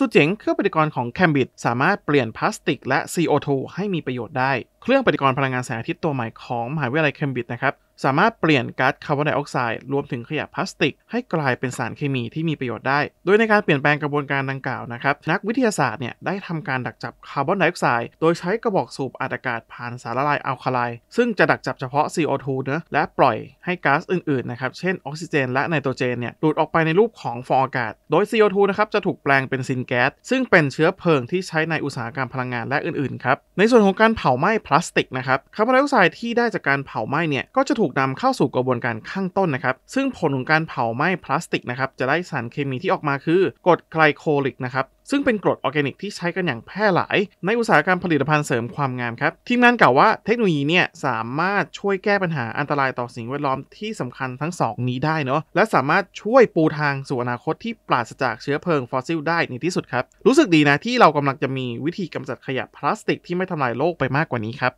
สุดเจ๋งเครื่องปฏิกรณ์ของแคมบิดสามารถเปลี่ยนพลาสติกและ CO2 ให้มีประโยชน์ได้ เครื่องปฏิกรณ์พลังงานแสงอาทิตย์ตัวใหม่ของมหาวิทยาลัยเคมบริดจ์นะครับสามารถเปลี่ยนก๊าซคาร์บอนไดออกไซด์รวมถึงขยะพลาสติก ให้กลายเป็นสารเคมีที่มีประโยชน์ได้ โดยในการเปลี่ยนแปลงกระบวนการดังกล่าวนะครับนักวิทยาศาสตร์เนี่ยได้ทำการดักจับคาร์บอนไดออกไซด์โดยใช้กระบอกสูบอัดอากาศผ่านสารละลายอัลคาไลซึ่งจะดักจับเฉพาะ CO2 นะและปล่อยให้ก๊าซอื่นๆนะครับเช่นออกซิเจน และไนโตรเจนเนี่ยดูดออกไปในรูปของฟองอากาศโดย CO2 นะครับจะถูกแปลงเป็นซินแก๊สซึ่งเป็นเชื้อเพลิงที่ใช้ในอุตสาหกรรมพลังงานและอื่นๆครับในส่วนของการเผาไหม้พลาสติกนะครับคาร์บอนไดออกไซด์ที่ได้จากการเผาไหม้เนี่ยก็จะถูกกนำเข้าสู่กระบวนการข้างต้นนะครับ ซึ่งผลของการเผาไหม้พลาสติกนะครับจะได้สารเคมีที่ออกมาคือกรดไกลโคลิกนะครับ ซึ่งเป็นกรดออร์แกนิกที่ใช้กันอย่างแพร่หลาย ในอุตสาหกรรมผลิตภัณฑ์เสริมความงามครับทีมงานกล่าวว่าเทคโนโลยีเนี่ยสามารถช่วยแก้ปัญหาอันตรายต่อสิ่งแวดล้อมที่สำคัญทั้งสองนี้ได้เนาะและสามารถช่วยปูทางสู่อนาคตที่ปราศจากเชื้อเพลิงฟอสซิลได้ในที่สุดครับรู้สึกดีนะที่เรากำลังจะมีวิธีกำจัดขยะพลาสติก ที่ไม่ทำลายโลกไปมากกว่านี้ครับ